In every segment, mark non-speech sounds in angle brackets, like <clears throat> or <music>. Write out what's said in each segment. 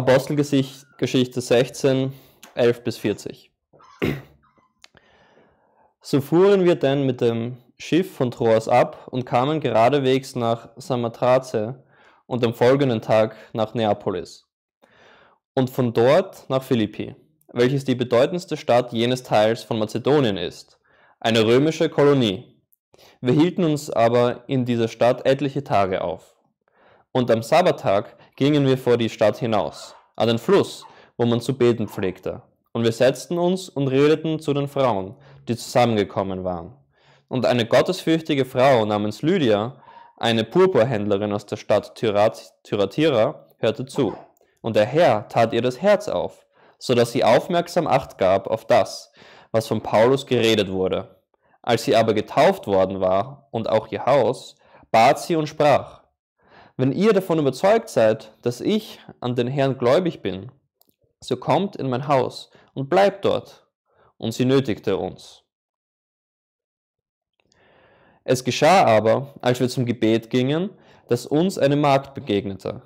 Apostelgeschichte 16, 11 bis 40. So fuhren wir denn mit dem Schiff von Troas ab und kamen geradewegs nach Samothrace und am folgenden Tag nach Neapolis und von dort nach Philippi, welches die bedeutendste Stadt jenes Teils von Mazedonien ist, eine römische Kolonie. Wir hielten uns aber in dieser Stadt etliche Tage auf. Und am Sabbattag gingen wir vor die Stadt hinaus, an den Fluss, wo man zu beten pflegte. Und wir setzten uns und redeten zu den Frauen, die zusammengekommen waren. Und eine gottesfürchtige Frau namens Lydia, eine Purpurhändlerin aus der Stadt Tyrat, Tyratira, hörte zu. Und der Herr tat ihr das Herz auf, so dass sie aufmerksam Acht gab auf das, was von Paulus geredet wurde. Als sie aber getauft worden war und auch ihr Haus, bat sie und sprach, wenn ihr davon überzeugt seid, dass ich an den Herrn gläubig bin, so kommt in mein Haus und bleibt dort. Und sie nötigte uns. Es geschah aber, als wir zum Gebet gingen, dass uns eine Magd begegnete,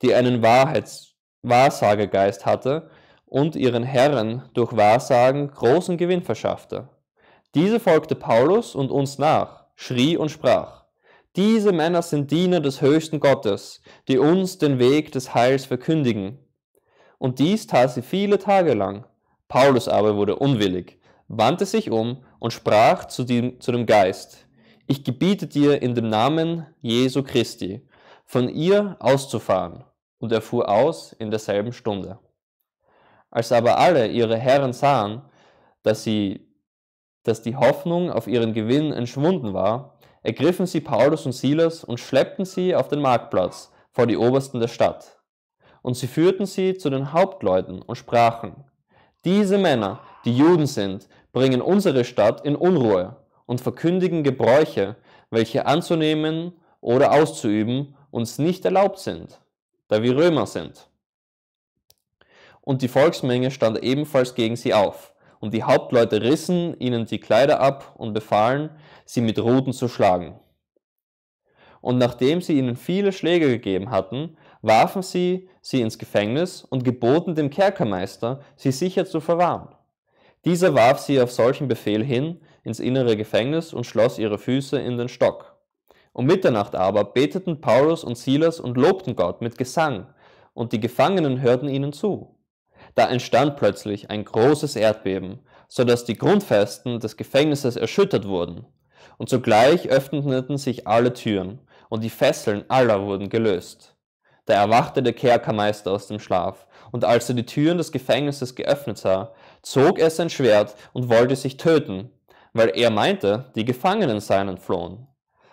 die einen Wahrheits Wahrsagegeist hatte und ihren Herren durch Wahrsagen großen Gewinn verschaffte. Diese folgte Paulus und uns nach, schrie und sprach. Diese Männer sind Diener des höchsten Gottes, die uns den Weg des Heils verkündigen. Und dies tat sie viele Tage lang. Paulus aber wurde unwillig, wandte sich um und sprach zu dem, zu dem Geist, ich gebiete dir in dem Namen Jesu Christi, von ihr auszufahren. Und er fuhr aus in derselben Stunde. Als aber alle ihre Herren sahen, dass, sie, dass die Hoffnung auf ihren Gewinn entschwunden war, ergriffen sie Paulus und Silas und schleppten sie auf den Marktplatz vor die Obersten der Stadt. Und sie führten sie zu den Hauptleuten und sprachen, diese Männer, die Juden sind, bringen unsere Stadt in Unruhe und verkündigen Gebräuche, welche anzunehmen oder auszuüben uns nicht erlaubt sind, da wir Römer sind. Und die Volksmenge stand ebenfalls gegen sie auf, und die Hauptleute rissen ihnen die Kleider ab und befahlen, sie mit Ruten zu schlagen. Und nachdem sie ihnen viele Schläge gegeben hatten, warfen sie sie ins Gefängnis und geboten dem Kerkermeister, sie sicher zu verwahren. Dieser warf sie auf solchen Befehl hin ins innere Gefängnis und schloss ihre Füße in den Stock. Um Mitternacht aber beteten Paulus und Silas und lobten Gott mit Gesang, und die Gefangenen hörten ihnen zu. Da entstand plötzlich ein großes Erdbeben, so dass die Grundfesten des Gefängnisses erschüttert wurden, und sogleich öffneten sich alle Türen, und die Fesseln aller wurden gelöst. Da erwachte der Kerkermeister aus dem Schlaf, und als er die Türen des Gefängnisses geöffnet sah, zog er sein Schwert und wollte sich töten, weil er meinte, die Gefangenen seien entflohen.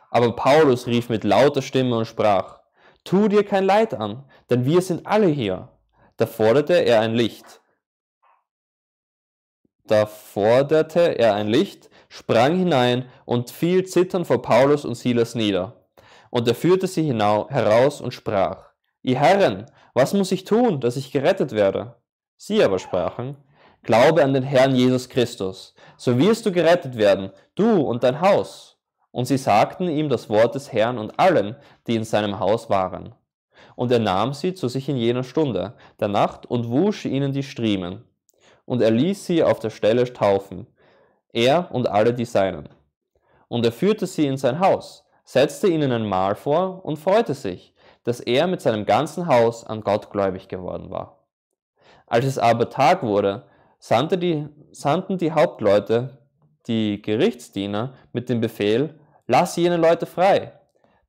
Aber Paulus rief mit lauter Stimme und sprach, Tu dir kein Leid an, denn wir sind alle hier. Da forderte er ein Licht. Da forderte er ein Licht sprang hinein und fiel zitternd vor Paulus und Silas nieder. Und er führte sie heraus und sprach, Ihr Herren, was muss ich tun, dass ich gerettet werde? Sie aber sprachen, Glaube an den Herrn Jesus Christus, so wirst du gerettet werden, du und dein Haus. Und sie sagten ihm das Wort des Herrn und allen, die in seinem Haus waren. Und er nahm sie zu sich in jener Stunde der Nacht und wusch ihnen die Striemen. Und er ließ sie auf der Stelle taufen, er und alle, die seinen. Und er führte sie in sein Haus, setzte ihnen ein Mahl vor und freute sich, dass er mit seinem ganzen Haus an Gott gläubig geworden war. Als es aber Tag wurde, sandte die, sandten die Hauptleute die Gerichtsdiener mit dem Befehl, lass jene Leute frei.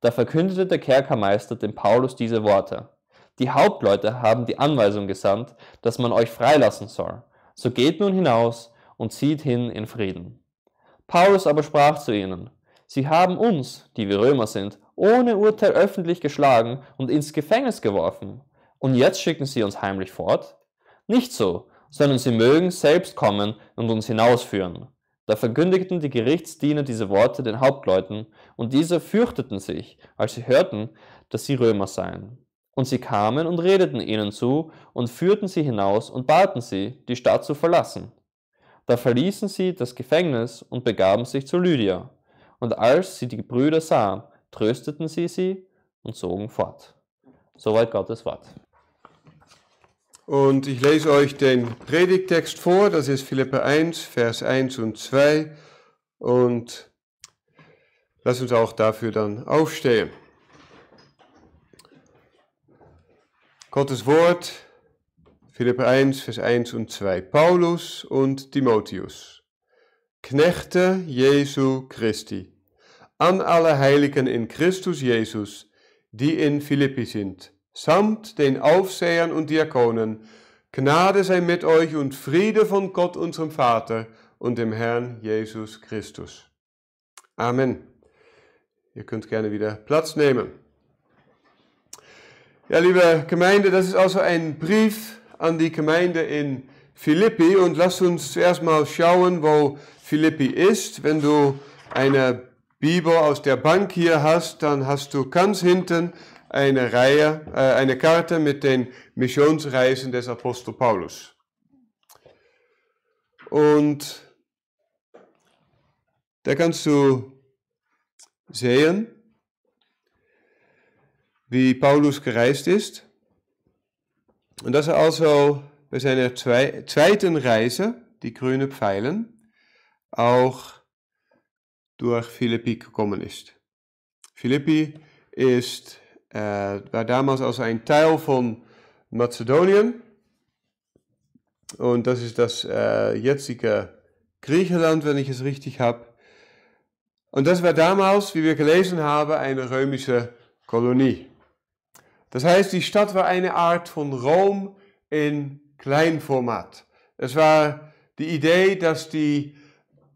Da verkündete der Kerkermeister dem Paulus diese Worte. Die Hauptleute haben die Anweisung gesandt, dass man euch freilassen soll. So geht nun hinaus und zieht hin in Frieden. Paulus aber sprach zu ihnen, Sie haben uns, die wir Römer sind, ohne Urteil öffentlich geschlagen und ins Gefängnis geworfen. Und jetzt schicken Sie uns heimlich fort? Nicht so, sondern Sie mögen selbst kommen und uns hinausführen. Da verkündigten die Gerichtsdiener diese Worte den Hauptleuten, und diese fürchteten sich, als sie hörten, dass sie Römer seien. Und sie kamen und redeten ihnen zu und führten sie hinaus und baten sie, die Stadt zu verlassen, da verließen sie das Gefängnis und begaben sich zu Lydia. Und als sie die Brüder sahen, trösteten sie sie und zogen fort. Soweit Gottes Wort. Und ich lese euch den Predigtext vor, das ist Philippe 1, Vers 1 und 2. Und lasst uns auch dafür dann aufstehen. Gottes Wort Philippe 1, Vers 1 und 2. Paulus und Timotheus, Knechte Jesu Christi, an alle Heiligen in Christus Jesus, die in Philippi sind, samt den Aufsehern und Diakonen, Gnade sei mit euch und Friede von Gott, unserem Vater und dem Herrn Jesus Christus. Amen. Ihr könnt gerne wieder Platz nehmen. Ja, liebe Gemeinde, das ist also ein Brief an die Gemeinde in Philippi und lass uns zuerst mal schauen, wo Philippi ist. Wenn du eine Bibel aus der Bank hier hast, dann hast du ganz hinten eine Reihe, äh, eine Karte mit den Missionsreisen des Apostel Paulus. Und da kannst du sehen, wie Paulus gereist ist. Und dat is also, bei seiner zwei, zweiten Reise, die grüne Pfeilen, auch durch Philippi gekommen ist. Philippi ist, äh, war damals also ein Teil von Mazedonien. Und das ist das äh, jetzige Griechenland, wenn ich es richtig habe. Und das war damals, wie wir gelesen haben, eine römische Kolonie. Das heißt, die Stadt war eine Art von Rom in Kleinformat. Es war die Idee, dass die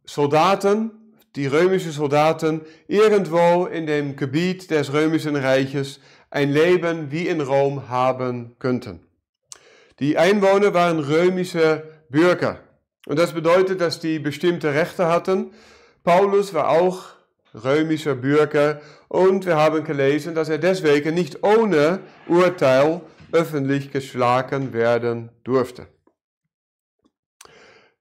Soldaten, die römischen Soldaten, irgendwo in dem Gebiet des römischen Reiches ein Leben wie in Rom haben könnten. Die Einwohner waren römische Bürger. Und das bedeutet, dass die bestimmte Rechte hatten. Paulus war auch römischer Bürger und wir haben gelesen, dass er deswegen nicht ohne Urteil öffentlich geschlagen werden durfte.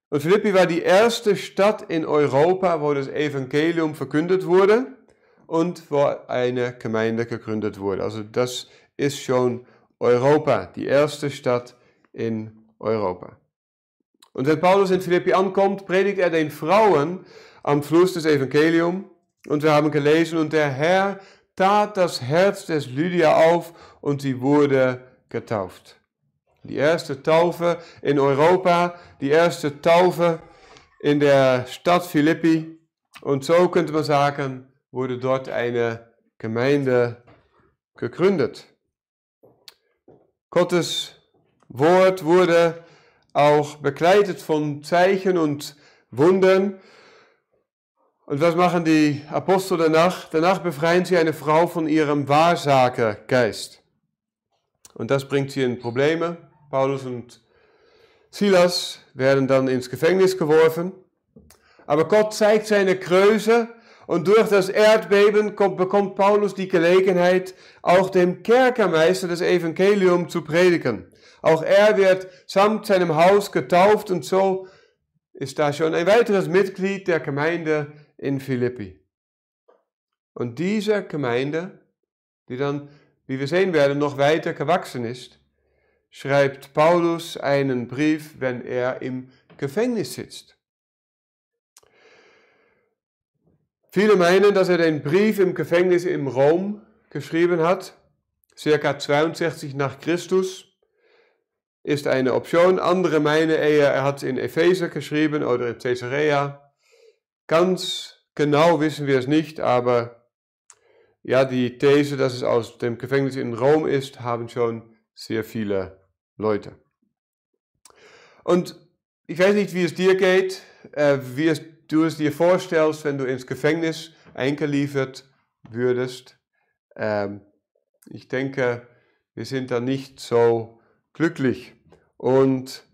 Und Philippi war die erste Stadt in Europa, wo das Evangelium verkündet wurde und wo eine Gemeinde gegründet wurde. Also das ist schon Europa, die erste Stadt in Europa. Und wenn Paulus in Philippi ankommt, predigt er den Frauen am Fluss des Evangeliums. Und wir haben gelesen, und der Herr tat das Herz des Lydia auf und sie wurde getauft. Die erste Taufe in Europa, die erste Taufe in der Stadt Philippi. Und so könnte man sagen, wurde dort eine Gemeinde gegründet. Gottes Wort wurde auch begleitet von Zeichen und Wundern. Und was machen die Apostel danach? Danach befreien sie eine Frau von ihrem Wahrsagergeist. Und das bringt sie in Probleme. Paulus und Silas werden dann ins Gefängnis geworfen. Aber Gott zeigt seine Größe und durch das Erdbeben kommt, bekommt Paulus die Gelegenheit, auch dem Kerkermeister das Evangelium zu predigen. Auch er wird samt seinem Haus getauft und so ist da schon ein weiteres Mitglied der Gemeinde in Philippi. Und diese Gemeinde, die dann, wie wir sehen werden, noch weiter gewachsen ist, schreibt Paulus einen Brief, wenn er im Gefängnis sitzt. Viele meinen, dass er den Brief im Gefängnis in Rom geschrieben hat, circa 62 nach Christus, ist eine Option. Andere meinen eher, er hat in Epheser geschrieben oder in Caesarea. Ganz Genau wissen wir es nicht, aber ja, die These, dass es aus dem Gefängnis in Rom ist, haben schon sehr viele Leute. Und ich weiß nicht, wie es dir geht, äh, wie es, du es dir vorstellst, wenn du ins Gefängnis eingeliefert würdest. Ähm, ich denke, wir sind da nicht so glücklich. Und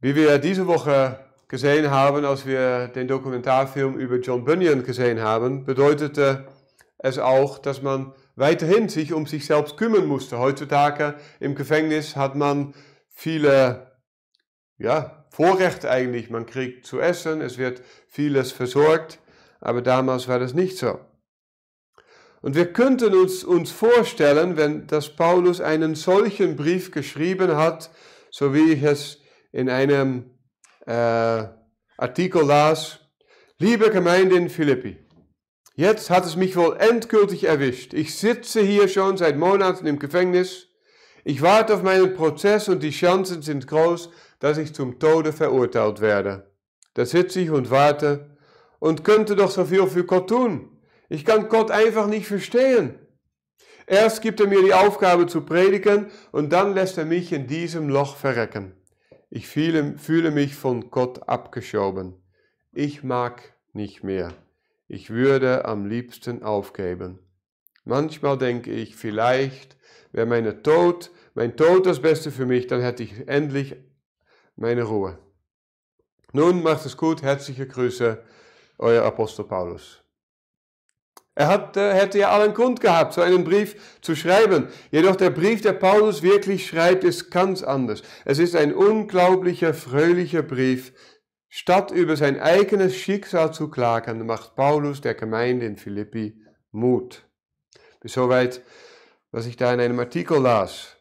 wie wir diese Woche gesehen haben, als wir den Dokumentarfilm über John Bunyan gesehen haben, bedeutete es auch, dass man weiterhin sich um sich selbst kümmern musste. Heutzutage im Gefängnis hat man viele ja, Vorrechte eigentlich. Man kriegt zu essen, es wird vieles versorgt, aber damals war das nicht so. Und wir könnten uns, uns vorstellen, wenn, das Paulus einen solchen Brief geschrieben hat, so wie ich es in einem äh, Artikel las. Liebe Gemeinde in Philippi, jetzt hat es mich wohl endgültig erwischt. Ich sitze hier schon seit Monaten im Gefängnis. Ich warte auf meinen Prozess und die Chancen sind groß, dass ich zum Tode verurteilt werde. Da sitze ich und warte und könnte doch so viel für Gott tun. Ich kann Gott einfach nicht verstehen. Erst gibt er mir die Aufgabe zu predigen und dann lässt er mich in diesem Loch verrecken. Ich fühle, fühle mich von Gott abgeschoben. Ich mag nicht mehr. Ich würde am liebsten aufgeben. Manchmal denke ich, vielleicht wäre meine Tod, mein Tod das Beste für mich, dann hätte ich endlich meine Ruhe. Nun macht es gut, herzliche Grüße, euer Apostel Paulus. Er hat, äh, hätte ja allen Grund gehabt, so einen Brief zu schreiben. Jedoch der Brief, der Paulus wirklich schreibt, ist ganz anders. Es ist ein unglaublicher, fröhlicher Brief. Statt über sein eigenes Schicksal zu klagen, macht Paulus der Gemeinde in Philippi Mut. Bis soweit, was ich da in einem Artikel las.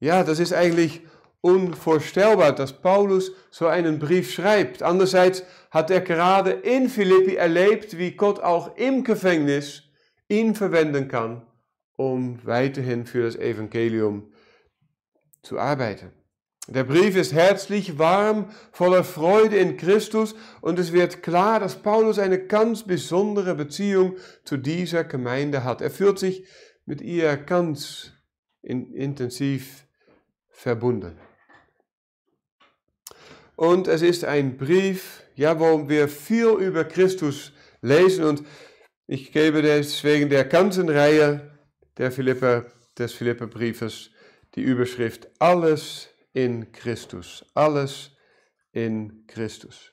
Ja, das ist eigentlich unvorstellbar, dass Paulus so einen Brief schreibt. Andererseits hat er gerade in Philippi erlebt, wie Gott auch im Gefängnis ihn verwenden kann, um weiterhin für das Evangelium zu arbeiten. Der Brief ist herzlich warm, voller Freude in Christus und es wird klar, dass Paulus eine ganz besondere Beziehung zu dieser Gemeinde hat. Er fühlt sich mit ihr ganz intensiv verbunden. Und es ist ein Brief, ja, wo wir viel über Christus lesen. Und ich gebe deswegen der ganzen Reihe der Philippa, des Philipperbriefes die Überschrift Alles in Christus. Alles in Christus.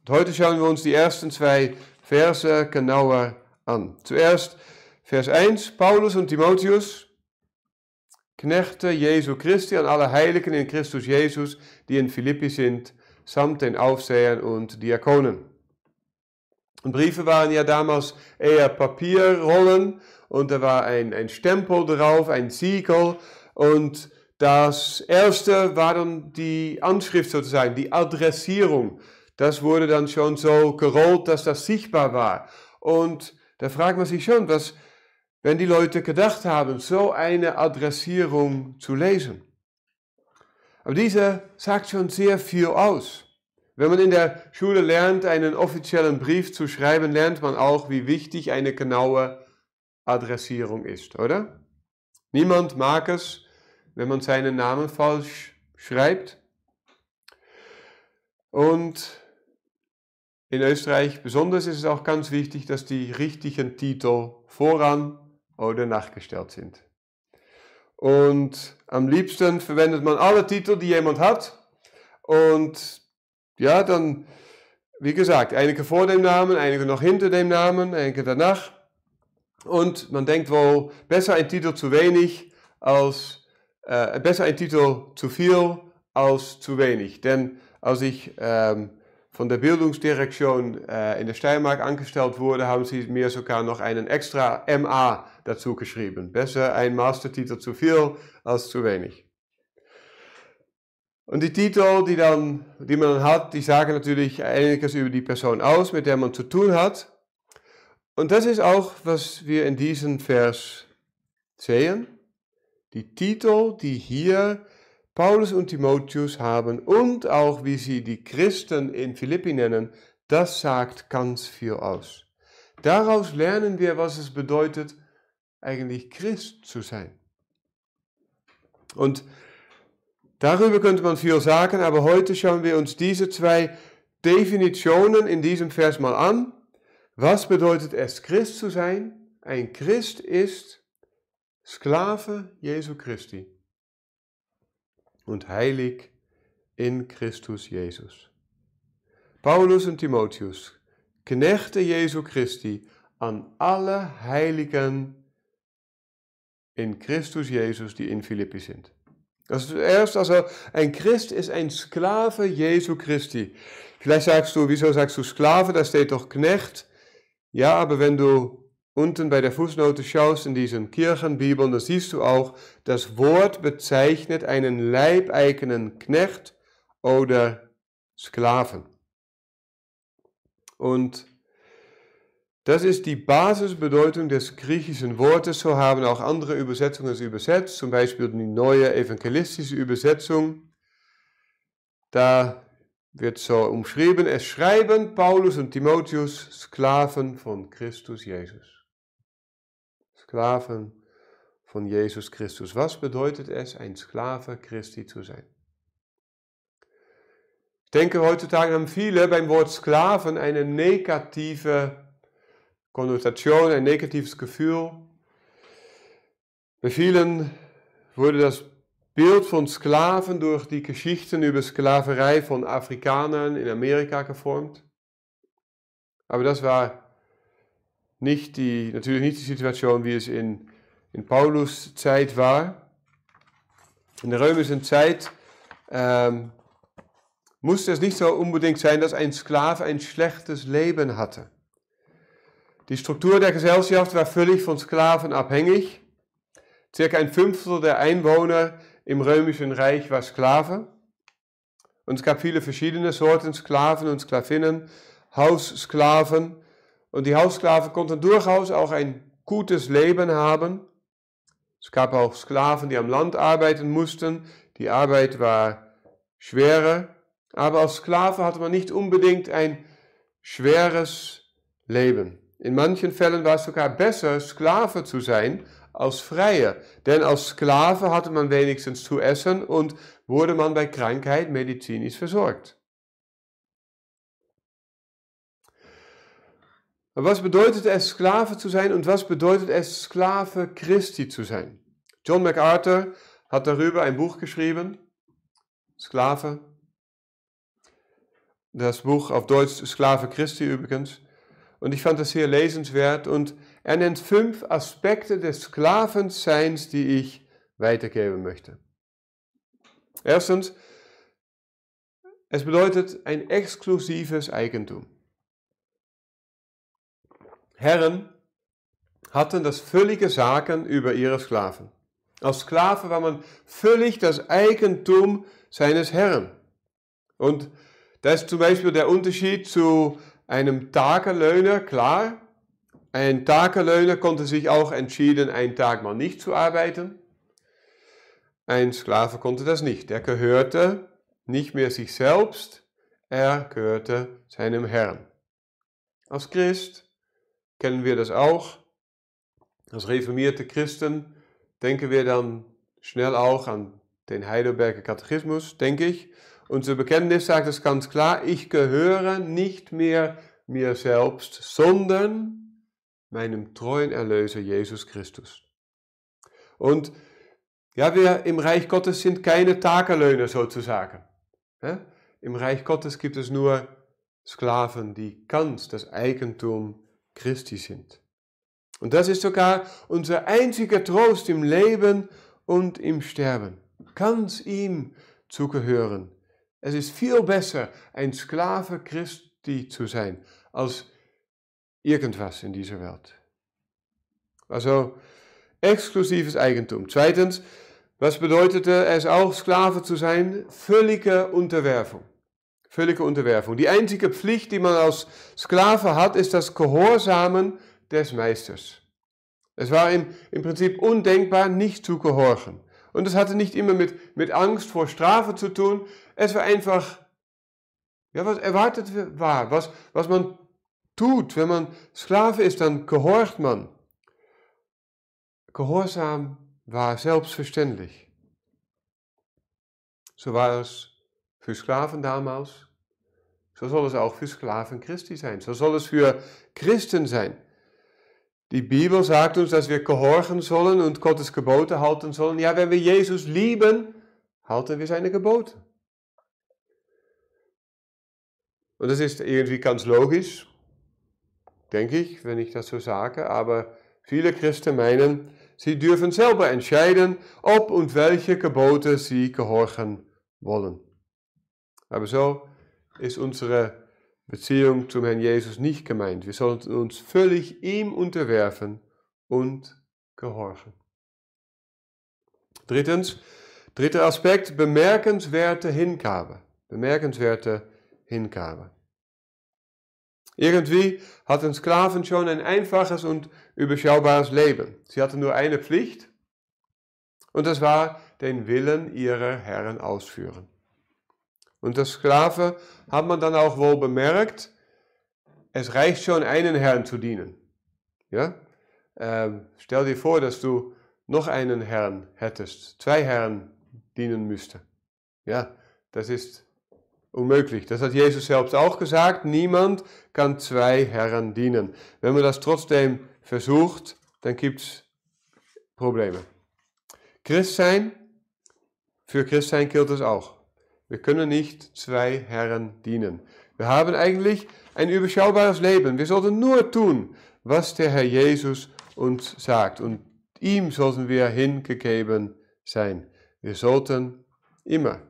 Und heute schauen wir uns die ersten zwei Verse genauer an. Zuerst Vers 1, Paulus und Timotheus, Knechte Jesu Christi an alle Heiligen in Christus Jesus, die in Philippi sind, samt den Aufsehern und Diakonen. Und Briefe waren ja damals eher Papierrollen und da war ein, ein Stempel drauf, ein Siegel und das erste war dann die Anschrift sozusagen, die Adressierung. Das wurde dann schon so gerollt, dass das sichtbar war. Und da fragt man sich schon, was, wenn die Leute gedacht haben, so eine Adressierung zu lesen. Aber diese sagt schon sehr viel aus. Wenn man in der Schule lernt, einen offiziellen Brief zu schreiben, lernt man auch, wie wichtig eine genaue Adressierung ist, oder? Niemand mag es, wenn man seinen Namen falsch schreibt. Und in Österreich besonders ist es auch ganz wichtig, dass die richtigen Titel voran oder nachgestellt sind. Und am liebsten verwendet man alle Titel, die jemand hat. Und ja, dann, wie gesagt, einige vor dem Namen, einige noch hinter dem Namen, einige danach. Und man denkt wohl, besser ein Titel zu wenig als, äh, besser ein Titel zu viel als zu wenig. Denn als ich ähm, von der Bildungsdirektion äh, in der Steiermark angestellt wurde, haben sie mir sogar noch einen extra MA dazu geschrieben. Besser ein Mastertitel zu viel als zu wenig. Und die Titel, die, dann, die man dann hat, die sagen natürlich einiges über die Person aus, mit der man zu tun hat. Und das ist auch, was wir in diesem Vers sehen. Die Titel, die hier Paulus und Timotheus haben und auch wie sie die Christen in Philippi nennen, das sagt ganz viel aus. Daraus lernen wir, was es bedeutet, eigentlich Christ zu sein. Und darüber könnte man viel sagen, aber heute schauen wir uns diese zwei Definitionen in diesem Vers mal an. Was bedeutet es, Christ zu sein? Ein Christ ist Sklave Jesu Christi. und heilig in Christus Jesus. Paulus und Timotheus, Knechte Jesu Christi, an alle Heiligen in Christus Jesus, die in Philippi sind. Dat ist erst, also ein Christ ist ein Sklave Jesu Christi. Vielleicht sagst du, wieso sagst du Sklave? Da steht doch Knecht. Ja, aber wenn du unten bei der Fußnote schaust in diesen Kirchenbibeln, dann siehst du auch, das Wort bezeichnet einen leibeigenen Knecht oder Sklaven. Und das ist die Basisbedeutung des griechischen Wortes. So haben auch andere Übersetzungen es übersetzt, zum Beispiel die neue evangelistische Übersetzung. Da wird so umschrieben, es schreiben Paulus und Timotheus, Sklaven von Christus Jesus. Sklaven von Jesus Christus. Was bedeutet es, ein Sklave Christi zu sein? Ich denke, heutzutage haben viele beim Wort Sklaven eine negative Konnotation, ein negatives Gefühl. Bei vielen wurde das Bild von Sklaven durch die Geschichten über Sklaverei von Afrikanern in Amerika geformt. Aber das war nicht die, natürlich nicht die Situation, wie es in, in Paulus Zeit war. In der römischen Zeit ähm, musste es nicht so unbedingt sein, dass ein Sklave ein schlechtes Leben hatte. Die Struktur der Gesellschaft war völlig von Sklaven abhängig. Circa ein Fünftel der Einwohner im römischen Reich war Sklave. Und es gab viele verschiedene Sorten Sklaven und Sklavinnen, Haussklaven, und die Haussklaven konnten durchaus auch ein gutes Leben haben. Es gab auch Sklaven, die am Land arbeiten mussten. Die Arbeit war schwerer. Aber als Sklave hatte man nicht unbedingt ein schweres Leben. In manchen Fällen war es sogar besser, Sklave zu sein als Freier. Denn als Sklave hatte man wenigstens zu essen und wurde man bei Krankheit medizinisch versorgt. Was bedeutet es, Sklave zu sein und was bedeutet es, Sklave Christi zu sein? John MacArthur hat darüber ein Buch geschrieben, Sklave. Das Buch auf Deutsch Sklave Christi übrigens. Und ich fand das sehr lesenswert. Und er nennt fünf Aspekte des Sklavenseins, die ich weitergeben möchte. Erstens, es bedeutet ein exklusives Eigentum. Herren hatten das völlige Sagen über ihre Sklaven. Als Sklave war man völlig das Eigentum seines Herrn. Und da ist zum Beispiel der Unterschied zu einem Tagelöhner klar. Ein Tagelöhner konnte sich auch entschieden, einen Tag mal nicht zu arbeiten. Ein Sklave konnte das nicht. Er gehörte nicht mehr sich selbst, er gehörte seinem Herrn. Als Christ kennen wir das auch. Als reformierte Christen denken wir dann schnell auch an den Heidelberger Katechismus, denke ich. Unser Bekenntnis sagt es ganz klar, ich gehöre nicht mehr mir selbst, sondern meinem treuen Erlöser Jesus Christus. Und ja, wir im Reich Gottes sind keine Takelöhner sozusagen. Ja? Im Reich Gottes gibt es nur Sklaven, die ganz das Eigentum Christi sind. Und das ist sogar unser einziger Trost im Leben und im Sterben. Ganz ihm zugehören. Es ist viel besser, ein Sklave Christi zu sein, als irgendwas in dieser Welt. Also exklusives Eigentum. Zweitens, was bedeutete es auch, Sklave zu sein? Völlige Unterwerfung völlige Unterwerfung. Die einzige Pflicht, die man als Sklave hat, ist das Gehorsamen des Meisters. Es war ihm im Prinzip undenkbar, nicht zu gehorchen. Und es hatte nicht immer mit, mit Angst vor Strafe zu tun. Es war einfach, ja, was erwartet war, was, was man tut. Wenn man Sklave ist, dann gehorcht man. Gehorsam war selbstverständlich. So war es Für Sklaven damals, so soll es dus auch für Sklaven Christi sein. So soll es für Christen sein. Dus Die Bibel sagt uns, dass wir gehorchen sollen und Gottes Gebote halten sollen. Ja, wenn wir Jesus lieben, halten wir seine Gebote. Und das ist irgendwie ganz logisch, denke ich, wenn ich das so sage. Aber viele Christen meinen, sie dürfen selber entscheiden, ob und welche Gebote sie gehorchen wollen. Aber so ist unsere Beziehung zum Herrn Jesus nicht gemeint. Wir sollten uns völlig ihm unterwerfen und gehorchen. Drittens, dritter Aspekt, bemerkenswerte Hingabe. Bemerkenswerte Hingabe. Irgendwie hatten Sklaven schon ein einfaches und überschaubares Leben. Sie hatten nur eine Pflicht und das war den Willen ihrer Herren ausführen. Und der Sklave hat man dann auch wohl bemerkt, es reicht schon, einen Herrn zu dienen. Ja? Ähm, stell dir vor, dass du noch einen Herrn hättest, zwei Herren dienen müsste. Ja, das ist unmöglich. Das hat Jesus selbst auch gesagt. Niemand kann zwei Herren dienen. Wenn man das trotzdem versucht, dann gibt es Probleme. Christ sein, für Christ sein gilt es auch. Wir können nicht zwei Herren dienen. Wir haben eigentlich ein überschaubares Leben. Wir sollten nur tun, was der Herr Jesus uns sagt. Und ihm sollten wir hingegeben sein. Wir sollten immer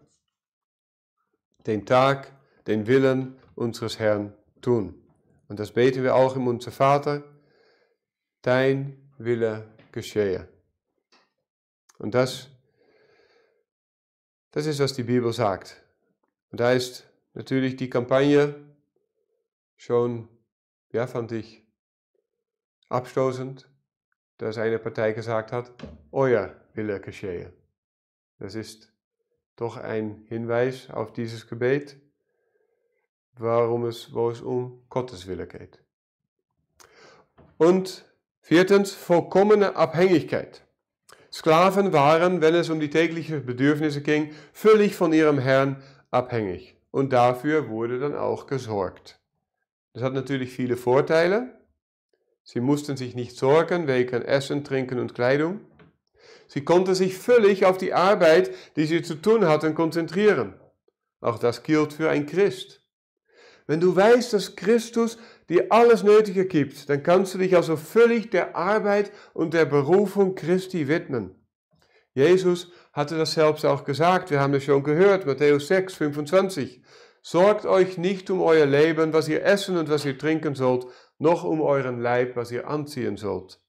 den Tag, den Willen unseres Herrn tun. Und das beten wir auch im Unser Vater. Dein Wille geschehe. Und das das ist, was die Bibel sagt. Und da ist natürlich die Kampagne schon, ja, fand ich abstoßend, dass eine Partei gesagt hat, euer Wille geschehe. Das ist doch ein Hinweis auf dieses Gebet, warum es, wo es um Gottes Wille geht. Und viertens, vollkommene Abhängigkeit. Sklaven waren, wenn es um die täglichen Bedürfnisse ging, völlig von ihrem Herrn abhängig. Und dafür wurde dann auch gesorgt. Das hat natürlich viele Vorteile. Sie mussten sich nicht sorgen wegen Essen, Trinken und Kleidung. Sie konnten sich völlig auf die Arbeit, die sie zu tun hatten, konzentrieren. Auch das gilt für ein Christ. Wenn du weißt, dass Christus dir alles Nötige gibt, dann kannst du dich also völlig der Arbeit und der Berufung Christi widmen. Jesus hatte das selbst auch gesagt. Wir haben es schon gehört, Matthäus 6, 25. Sorgt euch nicht um euer Leben, was ihr essen und was ihr trinken sollt, noch um euren Leib, was ihr anziehen sollt.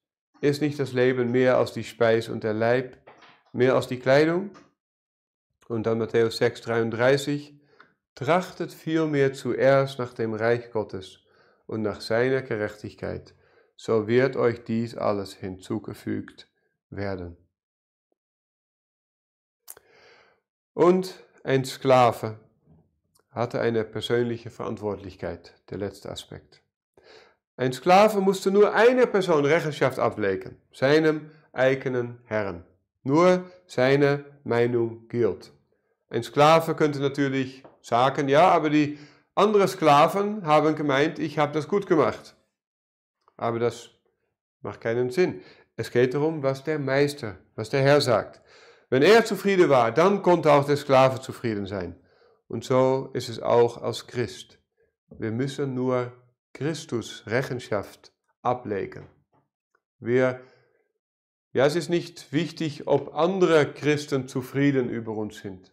Ist nicht das Leben mehr als die Speis und der Leib mehr als die Kleidung? Und dann Matthäus 6, 33. Trachtet vielmehr zuerst nach dem Reich Gottes und nach seiner Gerechtigkeit, so wird euch dies alles hinzugefügt werden. Und ein Sklave hatte eine persönliche Verantwortlichkeit, der letzte Aspekt. Ein Sklave musste nur einer Person Rechenschaft ablegen, seinem eigenen Herrn. Nur seine Meinung gilt. Ein Sklave könnte natürlich sagen, ja, aber die anderen Sklaven haben gemeint, ich habe das gut gemacht. Aber das macht keinen Sinn. Es geht darum, was der Meister, was der Herr sagt. Wenn er zufrieden war, dann konnte auch der Sklave zufrieden sein. Und so ist es auch als Christ. Wir müssen nur Christus Rechenschaft ablegen. Wir, ja, es ist nicht wichtig, ob andere Christen zufrieden über uns sind.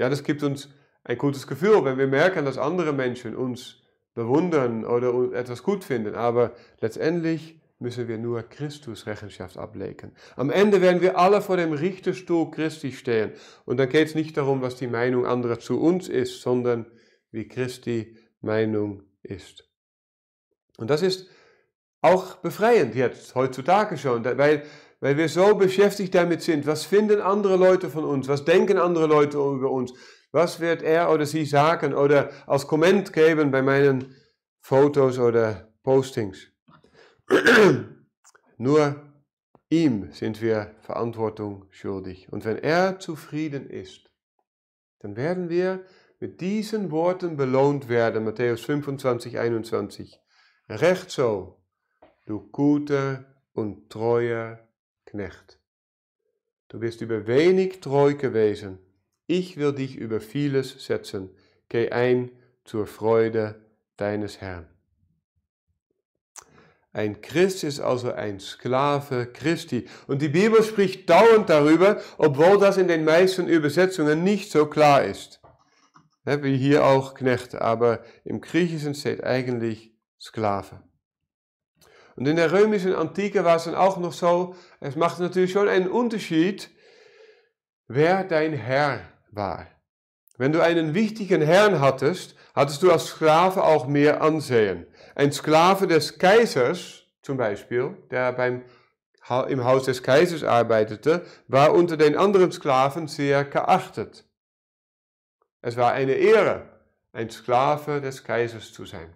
Ja, das gibt uns ein gutes Gefühl, wenn wir merken, dass andere Menschen uns bewundern oder etwas gut finden. Aber letztendlich müssen wir nur Christus Rechenschaft ablegen. Am Ende werden wir alle vor dem Richterstuhl Christi stehen. Und dann geht es nicht darum, was die Meinung anderer zu uns ist, sondern wie Christi Meinung ist. Und das ist auch befreiend jetzt, heutzutage schon, weil weil wir so beschäftigt damit sind, was finden andere Leute von uns, was denken andere Leute über uns, was wird er oder sie sagen oder als Komment geben bei meinen Fotos oder Postings. <clears throat> Nur ihm sind wir Verantwortung schuldig. Und wenn er zufrieden ist, dann werden wir mit diesen Worten belohnt werden. Matthäus 25, 21. Recht so, du guter und treuer Knecht. Du bist über wenig treu gewesen. Ich will dich über vieles setzen. Geh ein zur Freude deines Herrn. Ein Christ ist also ein Sklave Christi. Und die Bibel spricht dauernd darüber, obwohl das in den meisten Übersetzungen nicht so klar ist. Wie hier auch Knecht, aber im Griechischen steht eigentlich Sklave. Und in der römischen Antike war es dann auch noch so, es macht natürlich schon einen Unterschied, wer dein Herr war. Wenn du einen wichtigen Herrn hattest, hattest du als Sklave auch mehr Ansehen. Ein Sklave des Kaisers zum Beispiel, der beim, im Haus des Kaisers arbeitete, war unter den anderen Sklaven sehr geachtet. Es war eine Ehre, ein Sklave des Kaisers zu sein.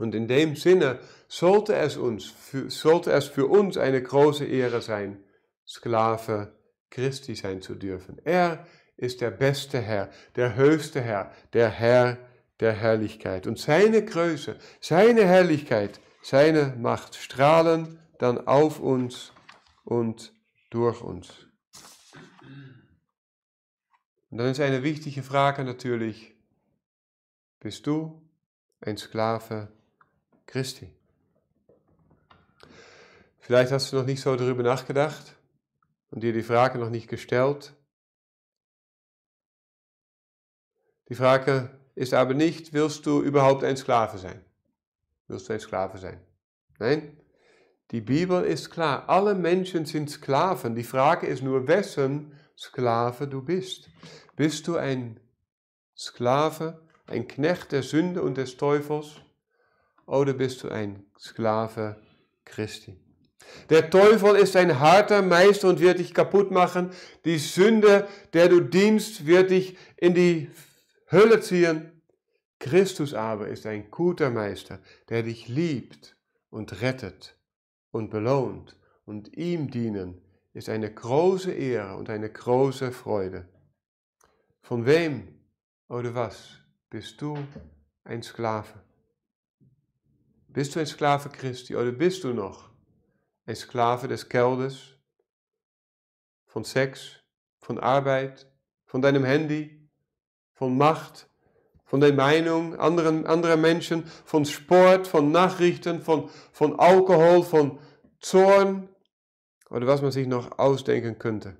Und in dem Sinne sollte es, uns, für, sollte es für uns eine große Ehre sein, Sklave Christi sein zu dürfen. Er ist der beste Herr, der höchste Herr, der Herr der Herrlichkeit. Und seine Größe, seine Herrlichkeit, seine Macht strahlen dann auf uns und durch uns. Und dann ist eine wichtige Frage natürlich, bist du ein Sklave Christi. Vielleicht hast du noch nicht so darüber nachgedacht und dir die Frage noch nicht gestellt. Die Frage ist aber nicht, willst du überhaupt ein Sklave sein? Willst du ein Sklave sein? Nein, die Bibel ist klar. Alle Menschen sind Sklaven. Die Frage ist nur, wessen Sklave du bist. Bist du ein Sklave, ein Knecht der Sünde und des Teufels? oder oh, bist du ein Sklave Christi. Der Teufel ist ein harter Meister und wird dich kaputt machen. Die Sünde, der du dienst, wird dich in die Hölle ziehen. Christus aber ist ein guter Meister, der dich liebt und rettet und belohnt. Und ihm dienen ist eine große Ehre und eine große Freude. Von wem oder was bist du ein Sklave? Bist du ein Sklave Christi oder bist du noch een Sklave des Kelders, von Sex, von Arbeit, von deinem Handy, von Macht, von der Meinung anderen, anderer Menschen, von Sport, von Nachrichten, von, von Alkohol, von Zorn oder was man sich noch ausdenken könnte.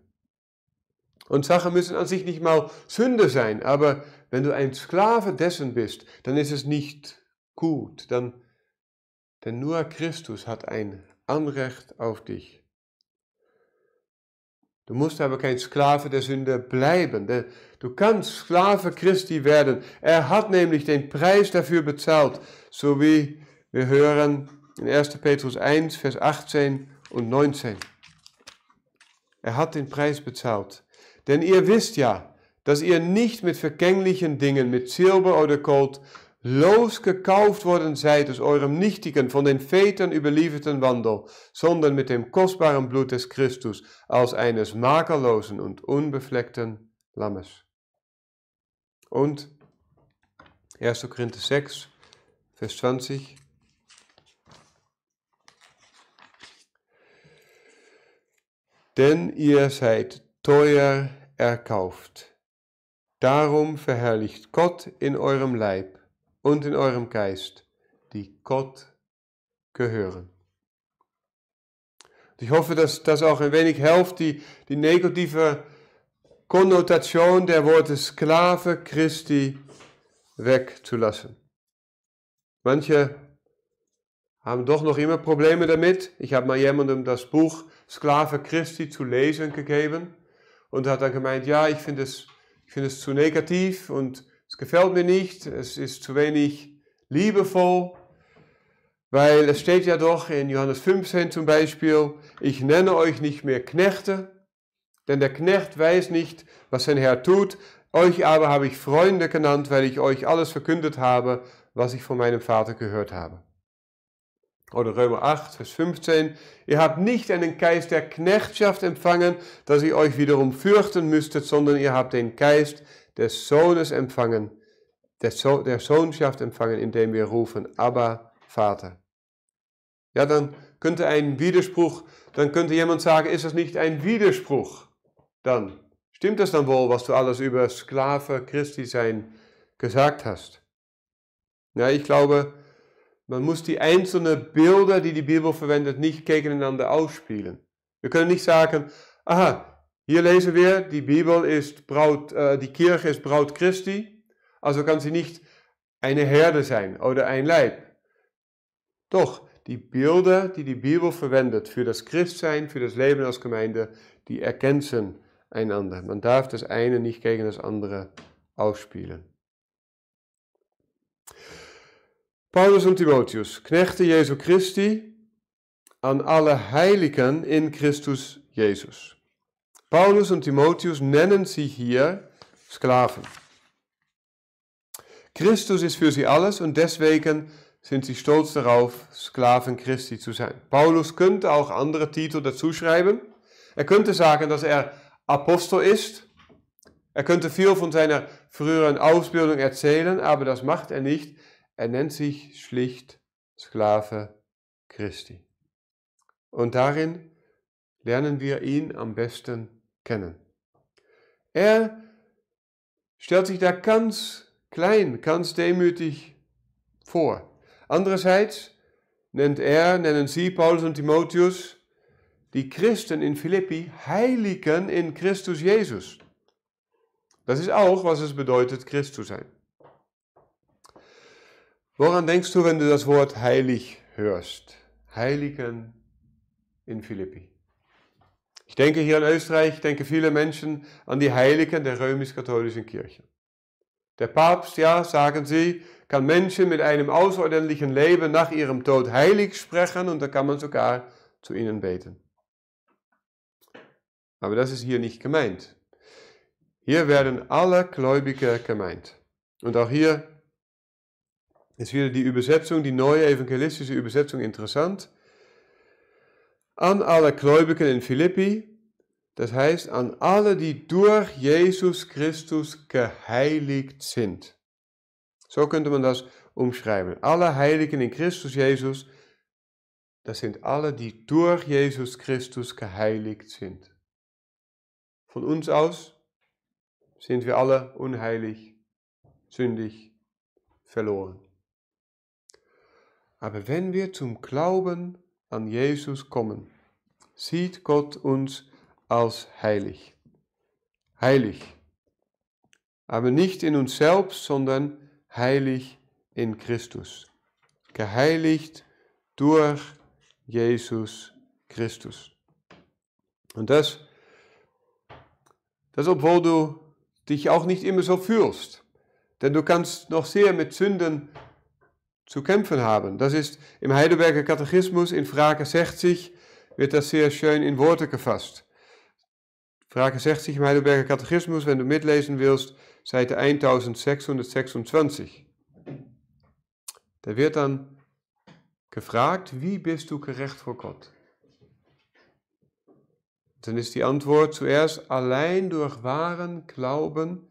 Und Sachen müssen an sich nicht mal Sünde sein, aber wenn du ein Sklave dessen bist, dann ist es nicht gut, dann denn nur Christus hat ein Anrecht auf dich. Du musst aber kein Sklave der Sünde bleiben. Denn du kannst Sklave Christi werden. Er hat nämlich den Preis dafür bezahlt, so wie wir hören in 1. Petrus 1, Vers 18 und 19. Er hat den Preis bezahlt. Denn ihr wisst ja, dass ihr nicht mit vergänglichen Dingen, mit Silber oder Gold, Losgekauft worden seid aus eurem nichtigen, von den Vätern überlieferten Wandel, sondern mit dem kostbaren Blut des Christus, als eines makellosen und unbefleckten Lammes. Und 1. Korinther 6, Vers 20. Denn ihr seid teuer erkauft. Darum verherrlicht Gott in eurem Leib und in eurem Geist, die Gott gehören. Ich hoffe, dass das auch ein wenig hilft, die, die negative Konnotation der Worte Sklave Christi wegzulassen. Manche haben doch noch immer Probleme damit. Ich habe mal jemandem das Buch Sklave Christi zu lesen gegeben und hat dann gemeint, ja, ich finde es, find es zu negativ und es gefällt mir nicht, es ist zu wenig liebevoll, weil es steht ja doch in Johannes 15 zum Beispiel, ich nenne euch nicht mehr Knechte, denn der Knecht weiß nicht, was sein Herr tut, euch aber habe ich Freunde genannt, weil ich euch alles verkündet habe, was ich von meinem Vater gehört habe. Oder Römer 8, Vers 15. Ihr habt nicht einen Geist der Knechtschaft empfangen, dass ihr euch wiederum fürchten müsstet, sondern ihr habt den Geist des Sohnes empfangen, der, so der Sohnschaft empfangen, indem wir rufen, aber Vater. Ja, dann könnte ein Widerspruch, dann könnte jemand sagen, ist das nicht ein Widerspruch? Dann stimmt das dann wohl, was du alles über Sklave Christi sein gesagt hast? Ja, ich glaube, man muss die einzelnen Bilder, die die Bibel verwendet, nicht gegeneinander ausspielen. Wir können nicht sagen, aha, Hier lezen wir, die Bibel ist Braut, eh, die Kirche is, Braut Christi, also kann sie nicht eine Herde sein oder ein Leib. Doch, die Bilder, die die Bibel verwendet für das Christsein, für das Leben als Gemeinde, die ergänzen einander. Man darf das eine nicht gegen das andere ausspielen. Paulus und Timotheus, Knechte Jesu Christi, an alle Heiligen in Christus Jesus. Paulus und Timotheus nennen sie hier Sklaven. Christus ist für sie alles und deswegen sind sie stolz darauf, Sklaven Christi zu sein. Paulus könnte auch andere Titel dazu schreiben. Er könnte sagen, dass er Apostel ist. Er könnte viel von seiner früheren Ausbildung erzählen, aber das macht er nicht. Er nennt sich schlicht Sklave Christi. Und darin lernen wir ihn am besten kennen. Er stellt sich da ganz klein, ganz demütig vor. Andererseits nennt er, nennen sie, Paulus und Timotheus, die Christen in Philippi Heiligen in Christus Jesus. Das ist auch, was es bedeutet, Christ zu sein. Woran denkst du, wenn du das Wort heilig hörst? Heiligen in Philippi. Ich denke hier an Österreich, ich denke viele Menschen an die Heiligen der römisch-katholischen Kirche. Der Papst, ja, sagen sie, kann Menschen mit einem außerordentlichen Leben nach ihrem Tod heilig sprechen und da kann man sogar zu ihnen beten. Aber das ist hier nicht gemeint. Hier werden alle Gläubige gemeint. Und auch hier ist wieder die Übersetzung, die neue evangelistische Übersetzung interessant an alle Gläubigen in Philippi, das heißt an alle, die durch Jesus Christus geheiligt sind. So könnte man das umschreiben. Alle Heiligen in Christus Jesus, das sind alle, die durch Jesus Christus geheiligt sind. Von uns aus sind wir alle unheilig, sündig, verloren. Aber wenn wir zum Glauben an Jesus kommen, sieht Gott uns als heilig. Heilig. Aber nicht in uns selbst, sondern heilig in Christus. Geheiligt durch Jesus Christus. Und das, das obwohl du dich auch nicht immer so fühlst. Denn du kannst noch sehr mit Sünden zu kämpfen haben. Das ist im Heidelberger Katechismus in Frage 60 wird das sehr schön in Worte gefasst. Frage 60 im Heidelberger Katechismus, wenn du mitlesen willst, Seite 1626. Da wird dann gefragt, wie bist du gerecht vor Gott? Dann ist die Antwort zuerst allein durch wahren Glauben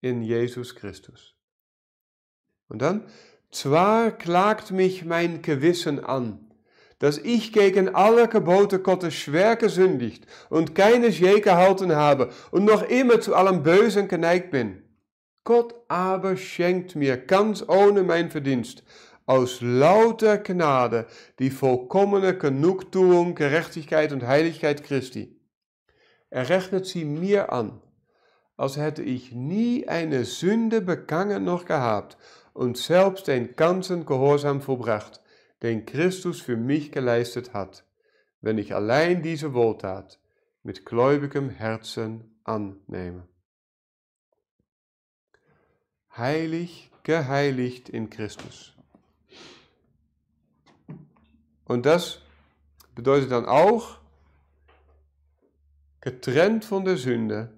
in Jesus Christus. Und dann Zwaar klagt mich mijn Gewissen aan, dat ich gegen alle geboten Gottes schwer gesündigt und keines je gehalten habe und noch immer zu allem Bösen geneigt bin. Gott aber schenkt mir ganz ohne mijn Verdienst, aus lauter Gnade, die volkommene Genugtuung, gerechtigheid und Heiligkeit Christi. Er rechnet sie mir an, als hätte ich nie eine Sünde begangen noch gehabt und selbst den ganzen Gehorsam vollbracht, den Christus für mich geleistet hat, wenn ich allein diese Wohltat mit gläubigem Herzen annehme. Heilig, geheiligt in Christus. Und das bedeutet dann auch, getrennt von der Sünde,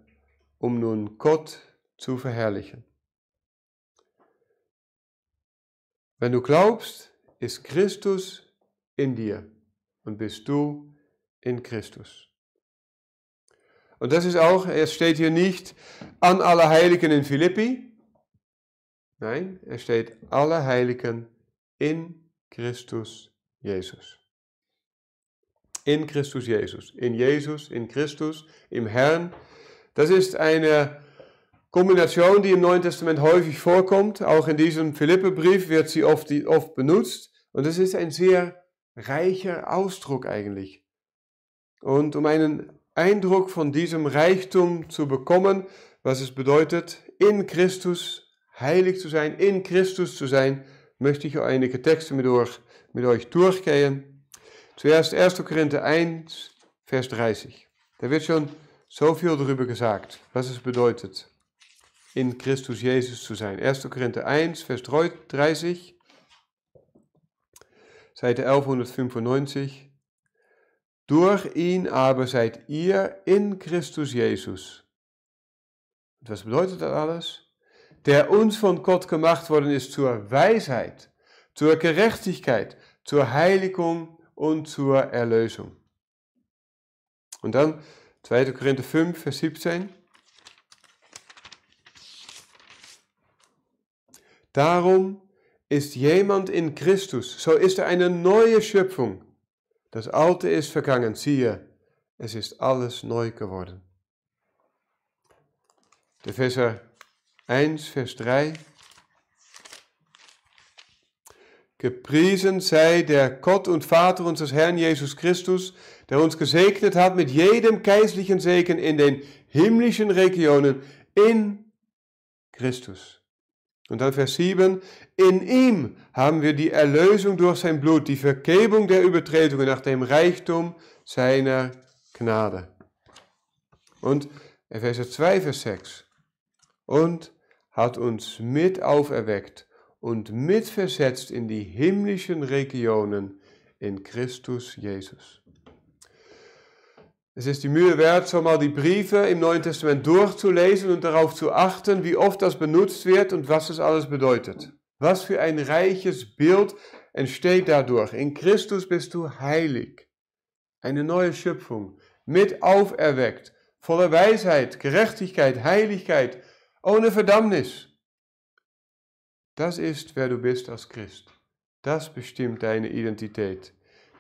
um nun Gott zu verherrlichen. Wenn du glaubst, ist Christus in dir und bist du in Christus. Und das ist auch, es steht hier nicht an alle Heiligen in Philippi. Nein, es steht alle Heiligen in Christus Jesus. In Christus Jesus. In Jesus, in Christus, im Herrn. Das ist eine Kombination, die im Neuen Testament häufig vorkommt. Auch in diesem Philippebrief wird sie oft, oft benutzt. Und es ist ein sehr reicher Ausdruck eigentlich. Und um einen Eindruck von diesem Reichtum zu bekommen, was es bedeutet, in Christus heilig zu sein, in Christus zu sein, möchte ich einige Texte mit euch, mit euch durchgehen. Zuerst 1. Korinther 1, Vers 30. Da wird schon so viel darüber gesagt, was es bedeutet in Christus Jesus zu sein. 1. Korinther 1, Vers 30, Seite 1195. Durch ihn aber seid ihr in Christus Jesus. Was bedeutet das alles? Der uns von Gott gemacht worden ist zur Weisheit, zur Gerechtigkeit, zur Heiligung und zur Erlösung. Und dann 2. Korinther 5, Vers 17. Darum ist jemand in Christus, so ist er eine neue Schöpfung. Das Alte ist vergangen, siehe, es ist alles neu geworden. De Verser 1, Vers 3. Gepriesen sei der Gott und Vater unseres Herrn Jesus Christus, der uns gesegnet hat mit jedem geistlichen Segen in den himmlischen Regionen in Christus. Und dann Vers 7, in ihm haben wir die Erlösung durch sein Blut, die Vergebung der Übertretungen nach dem Reichtum seiner Gnade. Und Epheser 2, Vers 6, und hat uns mit auferweckt und mitversetzt in die himmlischen Regionen in Christus Jesus. Es ist die Mühe wert, schon mal die Briefe im Neuen Testament durchzulesen und darauf zu achten, wie oft das benutzt wird und was das alles bedeutet. Was für ein reiches Bild entsteht dadurch. In Christus bist du heilig. Eine neue Schöpfung, mit auferweckt, voller Weisheit, Gerechtigkeit, Heiligkeit, ohne Verdammnis. Das ist, wer du bist als Christ. Das bestimmt deine Identität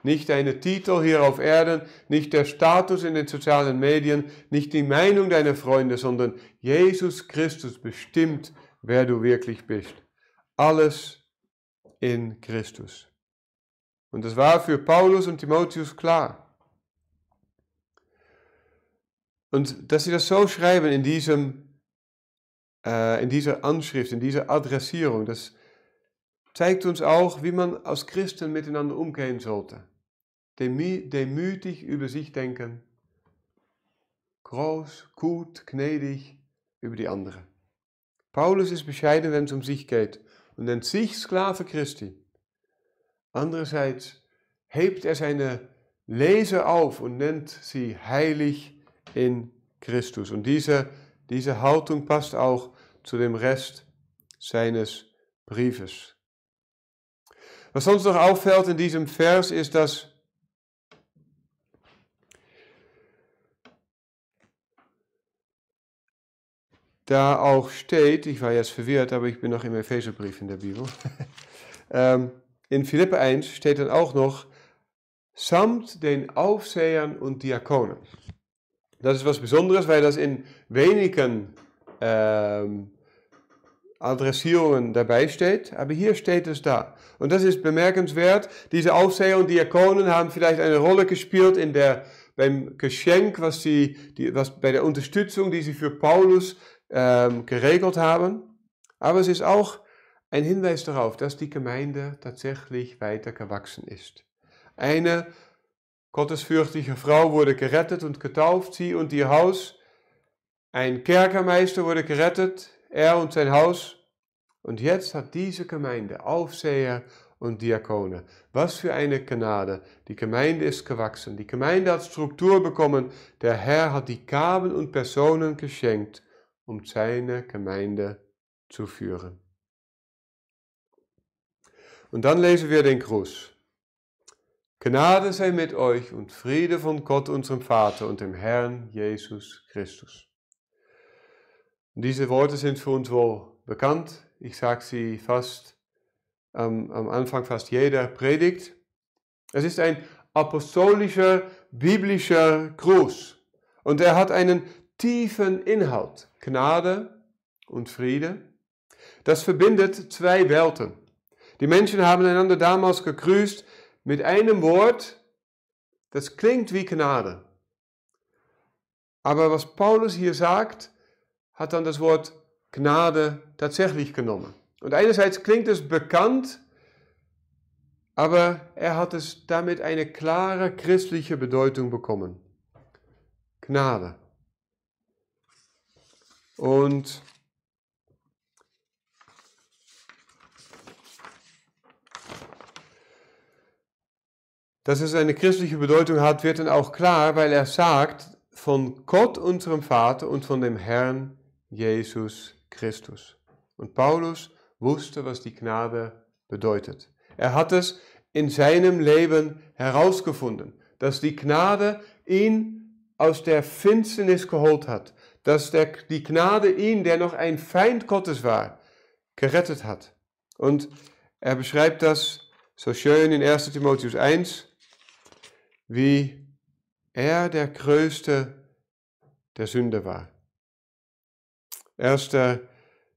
nicht deine Titel hier auf Erden, nicht der Status in den sozialen Medien, nicht die Meinung deiner Freunde, sondern Jesus Christus bestimmt, wer du wirklich bist. Alles in Christus. Und das war für Paulus und Timotheus klar. Und dass sie das so schreiben in, diesem, äh, in dieser Anschrift, in dieser Adressierung, das zeigt uns auch, wie man als Christen miteinander umgehen sollte demütig über sich denken. Groß, gut, gnädig über die anderen. Paulus ist bescheiden, wenn es um sich geht und nennt sich Sklave Christi. Andererseits hebt er seine Leser auf und nennt sie heilig in Christus. Und diese, diese Haltung passt auch zu dem Rest seines Briefes. Was uns noch auffällt in diesem Vers ist, dass da auch steht, ich war jetzt verwirrt, aber ich bin noch im Epheserbrief in der Bibel. <laughs> Ähm, in Philippe 1 steht dann auch noch, samt den Aufsehern und Diakonen. Das ist was Besonderes, weil das in wenigen ähm, Adressierungen dabei steht, aber hier steht es da. Und das ist bemerkenswert. Diese Aufseher und Diakonen haben vielleicht eine Rolle gespielt in der, beim Geschenk, was, sie, die, was bei der Unterstützung, die sie für Paulus ähm, geregelt haben. Aber es ist auch ein Hinweis darauf, dass die Gemeinde tatsächlich weiter gewachsen ist. Eine gottesfürchtige Frau wurde gerettet und getauft, sie und ihr Haus. Ein Kerkermeister wurde gerettet, er und sein Haus. Und jetzt hat diese Gemeinde Aufseher und Diakone. Was für eine Gnade. Die Gemeinde ist gewachsen. Die Gemeinde hat Struktur bekommen. Der Herr hat die Gaben und Personen geschenkt um seine Gemeinde zu führen. Und dann lesen wir den Gruß. Gnade sei mit euch und Friede von Gott, unserem Vater und dem Herrn Jesus Christus. Und diese Worte sind für uns wohl bekannt. Ich sage sie fast ähm, am Anfang fast jeder Predigt. Es ist ein apostolischer, biblischer Gruß. Und er hat einen tiefen Inhalt, Gnade und Friede, das verbindet zwei Welten. Die Menschen haben einander damals gegrüßt mit einem Wort, das klingt wie Gnade. Aber was Paulus hier sagt, hat dann das Wort Gnade tatsächlich genommen. Und einerseits klingt es bekannt, aber er hat es damit eine klare christliche Bedeutung bekommen. Gnade. Und dass es eine christliche Bedeutung hat, wird dann auch klar, weil er sagt, von Gott, unserem Vater und von dem Herrn Jesus Christus. Und Paulus wusste, was die Gnade bedeutet. Er hat es in seinem Leben herausgefunden, dass die Gnade ihn aus der Finsternis geholt hat, dass der, die Gnade ihn, der noch ein Feind Gottes war, gerettet hat. Und er beschreibt das so schön in 1 Timotheus 1, wie er der Größte der Sünde war. 1.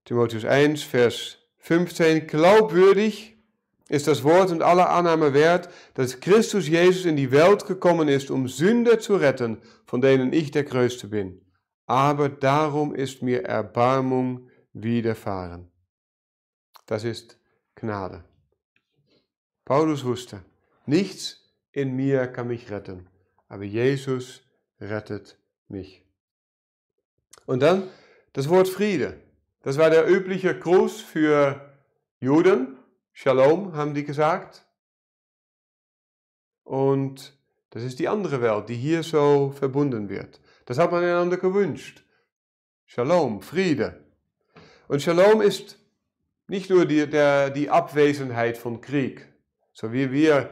Timotheus 1, Vers 15. Glaubwürdig ist das Wort und alle Annahme wert, dass Christus Jesus in die Welt gekommen ist, um Sünder zu retten, von denen ich der Größte bin aber darum ist mir Erbarmung widerfahren. Das ist Gnade. Paulus wusste, nichts in mir kann mich retten, aber Jesus rettet mich. Und dann das Wort Friede. Das war der übliche Gruß für Juden. Shalom, haben die gesagt. Und das ist die andere Welt, die hier so verbunden wird. Das hat man einander gewünscht. Shalom, Friede. Und Shalom ist nicht nur die, der, die Abwesenheit von Krieg, so wie wir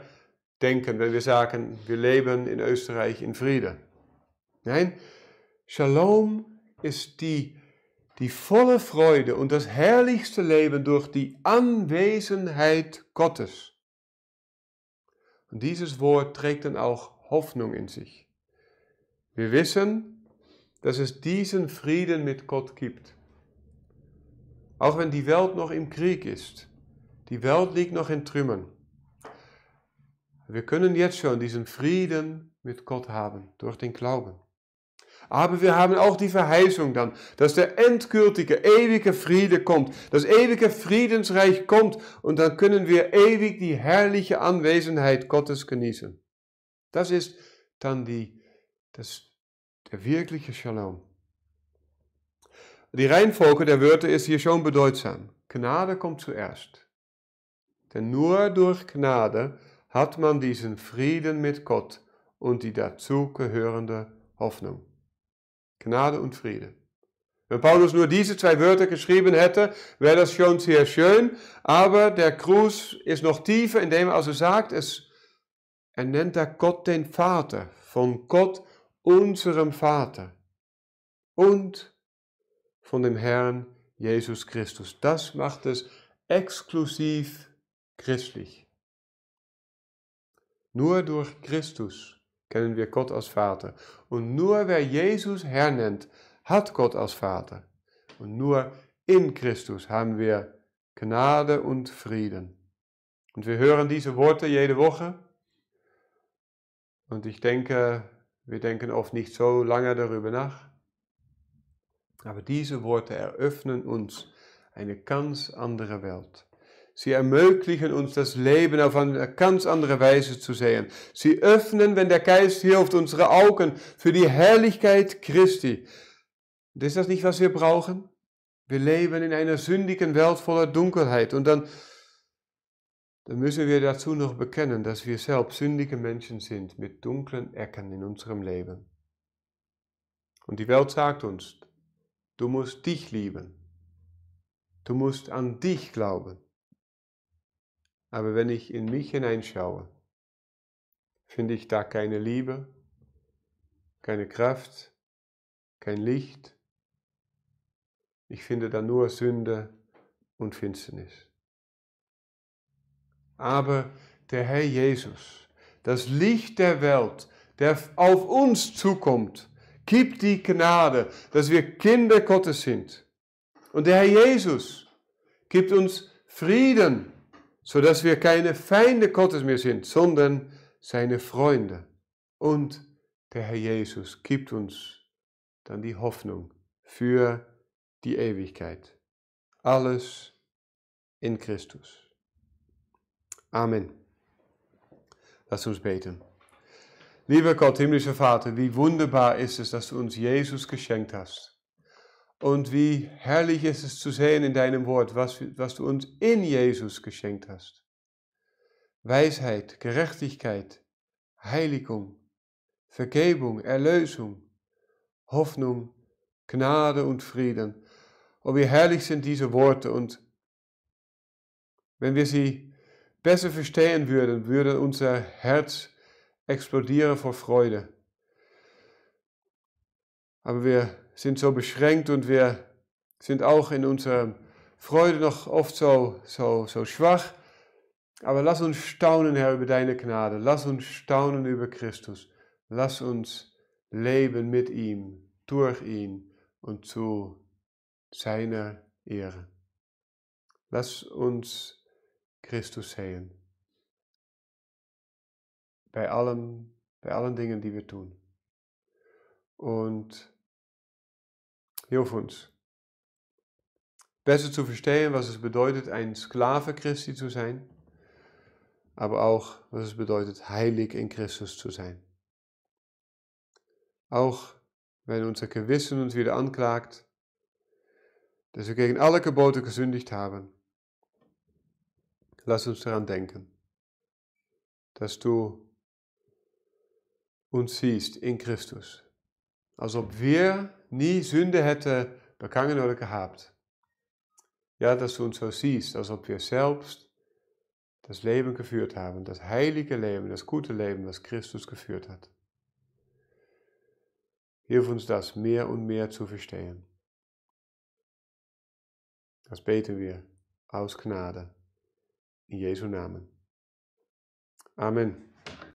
denken, wenn wir sagen, wir leben in Österreich in Friede. Nein, Shalom ist die, die volle Freude und das herrlichste Leben durch die Anwesenheit Gottes. Und dieses Wort trägt dann auch Hoffnung in sich. Wir wissen, dass es diesen Frieden mit Gott gibt. Auch wenn die Welt noch im Krieg ist, die Welt liegt noch in Trümmern. Wir können jetzt schon diesen Frieden mit Gott haben durch den Glauben. Aber wir haben auch die Verheißung dann, dass der endgültige, ewige Friede kommt, das ewige Friedensreich kommt und dann können wir ewig die herrliche Anwesenheit Gottes genießen. Das ist dann die Verheißung. Das, der wirkliche Shalom. Die Reihenfolge der Wörter ist hier schon bedeutsam. Gnade kommt zuerst. Denn nur durch Gnade hat man diesen Frieden mit Gott und die dazugehörende Hoffnung. Gnade und Friede. Wenn Paulus nur diese zwei Wörter geschrieben hätte, wäre das schon sehr schön, aber der Gruß ist noch tiefer, indem er also sagt, es, er nennt da Gott den Vater. Von Gott unserem Vater und von dem Herrn Jesus Christus. Das macht es exklusiv christlich. Nur durch Christus kennen wir Gott als Vater. Und nur wer Jesus Herr nennt, hat Gott als Vater. Und nur in Christus haben wir Gnade und Frieden. Und wir hören diese Worte jede Woche. Und ich denke, wir denken oft nicht so lange darüber nach. Aber diese Worte eröffnen uns eine ganz andere Welt. Sie ermöglichen uns das Leben auf eine ganz andere Weise zu sehen. Sie öffnen, wenn der Geist hilft, unsere Augen für die Herrlichkeit Christi. Und ist das nicht, was wir brauchen? Wir leben in einer sündigen Welt voller Dunkelheit und dann dann müssen wir dazu noch bekennen, dass wir selbst sündige Menschen sind mit dunklen Ecken in unserem Leben. Und die Welt sagt uns, du musst dich lieben. Du musst an dich glauben. Aber wenn ich in mich hineinschaue, finde ich da keine Liebe, keine Kraft, kein Licht. Ich finde da nur Sünde und Finsternis aber der Herr Jesus, das Licht der Welt, der auf uns zukommt, gibt die Gnade, dass wir Kinder Gottes sind. Und der Herr Jesus gibt uns Frieden, sodass wir keine Feinde Gottes mehr sind, sondern seine Freunde. Und der Herr Jesus gibt uns dann die Hoffnung für die Ewigkeit. Alles in Christus. Amen. Lass uns beten. Lieber Gott, himmlischer Vater, wie wunderbar ist es, dass du uns Jesus geschenkt hast. Und wie herrlich ist es zu sehen in deinem Wort, was, was du uns in Jesus geschenkt hast. Weisheit, Gerechtigkeit, Heiligung, Vergebung, Erlösung, Hoffnung, Gnade und Frieden. Und oh, wie herrlich sind diese Worte und wenn wir sie besser verstehen würden, würde unser Herz explodieren vor Freude. Aber wir sind so beschränkt und wir sind auch in unserer Freude noch oft so, so, so schwach. Aber lass uns staunen, Herr, über deine Gnade. Lass uns staunen über Christus. Lass uns leben mit ihm, durch ihn und zu seiner Ehre. Lass uns Christus sehen. Bei allem, bei allen Dingen, die wir tun. Und hilf uns, besser zu verstehen, was es bedeutet, ein Sklave Christi zu sein, aber auch, was es bedeutet, heilig in Christus zu sein. Auch wenn unser Gewissen uns wieder anklagt, dass wir gegen alle Gebote gesündigt haben Lass uns daran denken, dass du uns siehst in Christus. Als ob wir nie Sünde hätten begangen oder gehabt. Ja, dass du uns so siehst, als ob wir selbst das Leben geführt haben, das heilige Leben, das gute Leben, das Christus geführt hat. Hilf uns das mehr und mehr zu verstehen. Das beten wir aus Gnade. In Jezus namen. Amen.